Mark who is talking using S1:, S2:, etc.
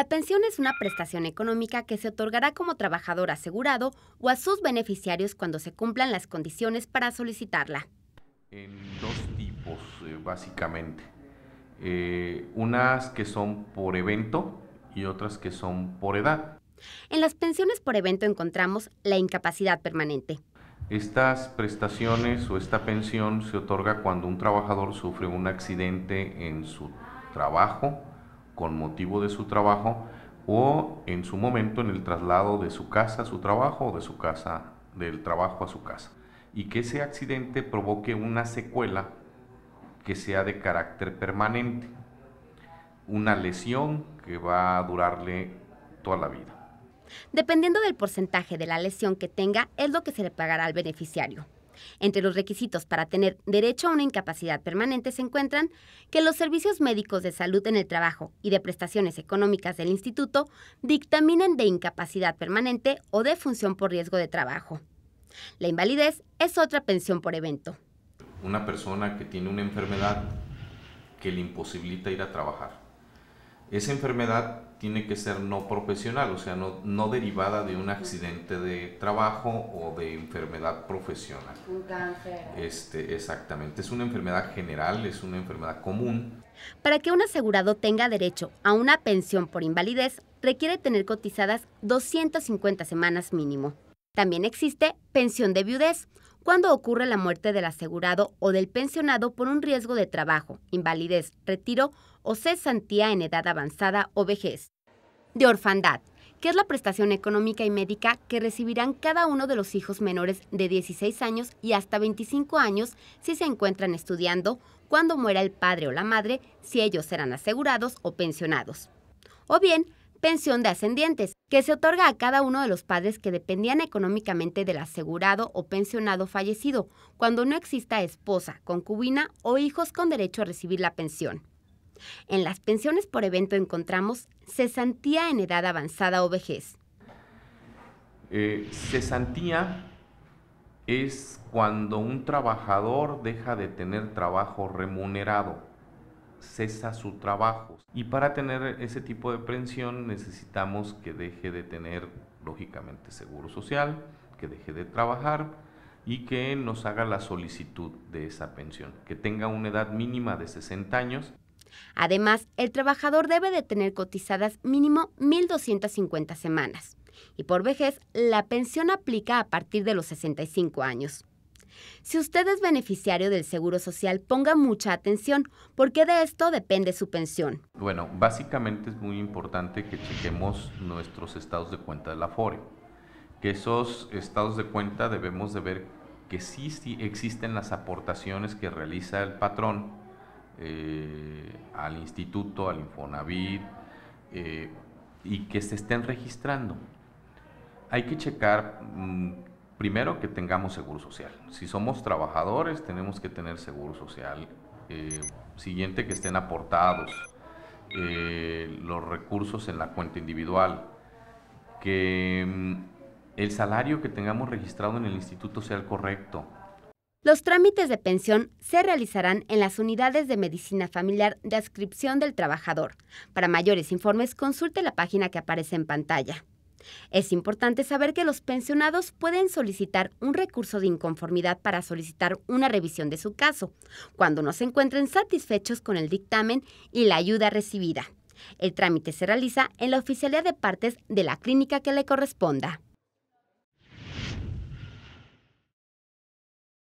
S1: La pensión es una prestación económica que se otorgará como trabajador asegurado o a sus beneficiarios cuando se cumplan las condiciones para solicitarla.
S2: En dos tipos, eh, básicamente. Eh, unas que son por evento y otras que son por edad.
S1: En las pensiones por evento encontramos la incapacidad permanente.
S2: Estas prestaciones o esta pensión se otorga cuando un trabajador sufre un accidente en su trabajo con motivo de su trabajo o en su momento en el traslado de su casa a su trabajo o de su casa del trabajo a su casa y que ese accidente provoque una secuela que sea de carácter permanente, una lesión que va a durarle toda la vida.
S1: Dependiendo del porcentaje de la lesión que tenga, es lo que se le pagará al beneficiario. Entre los requisitos para tener derecho a una incapacidad permanente se encuentran que los servicios médicos de salud en el trabajo y de prestaciones económicas del instituto dictaminen de incapacidad permanente o de función por riesgo de trabajo. La invalidez es otra pensión por evento.
S2: Una persona que tiene una enfermedad que le imposibilita ir a trabajar esa enfermedad tiene que ser no profesional, o sea, no, no derivada de un accidente de trabajo o de enfermedad profesional.
S1: Un cáncer.
S2: Este, exactamente, es una enfermedad general, es una enfermedad común.
S1: Para que un asegurado tenga derecho a una pensión por invalidez, requiere tener cotizadas 250 semanas mínimo. También existe pensión de viudez, cuando ocurre la muerte del asegurado o del pensionado por un riesgo de trabajo, invalidez, retiro o cesantía en edad avanzada o vejez. De orfandad, que es la prestación económica y médica que recibirán cada uno de los hijos menores de 16 años y hasta 25 años si se encuentran estudiando, cuando muera el padre o la madre, si ellos serán asegurados o pensionados. O bien, pensión de ascendientes, que se otorga a cada uno de los padres que dependían económicamente del asegurado o pensionado fallecido, cuando no exista esposa, concubina o hijos con derecho a recibir la pensión. En las pensiones por evento encontramos cesantía en edad avanzada o vejez.
S2: Eh, cesantía es cuando un trabajador deja de tener trabajo remunerado cesa su trabajo. Y para tener ese tipo de pensión necesitamos que deje de tener, lógicamente, seguro social, que deje de trabajar y que nos haga la solicitud de esa pensión, que tenga una edad mínima de 60 años.
S1: Además, el trabajador debe de tener cotizadas mínimo 1.250 semanas y por vejez la pensión aplica a partir de los 65 años. Si usted es beneficiario del Seguro Social, ponga mucha atención, porque de esto depende su
S2: pensión. Bueno, básicamente es muy importante que chequemos nuestros estados de cuenta de la FORE. que esos estados de cuenta debemos de ver que sí, sí existen las aportaciones que realiza el patrón eh, al instituto, al Infonavit, eh, y que se estén registrando. Hay que checar mm, Primero, que tengamos seguro social. Si somos trabajadores, tenemos que tener seguro social. Eh, siguiente, que estén aportados eh, los recursos en la cuenta individual. Que mm, el salario que tengamos registrado en el instituto sea el correcto.
S1: Los trámites de pensión se realizarán en las unidades de medicina familiar de adscripción del trabajador. Para mayores informes, consulte la página que aparece en pantalla. Es importante saber que los pensionados pueden solicitar un recurso de inconformidad para solicitar una revisión de su caso, cuando no se encuentren satisfechos con el dictamen y la ayuda recibida. El trámite se realiza en la oficialidad de partes de la clínica que le corresponda.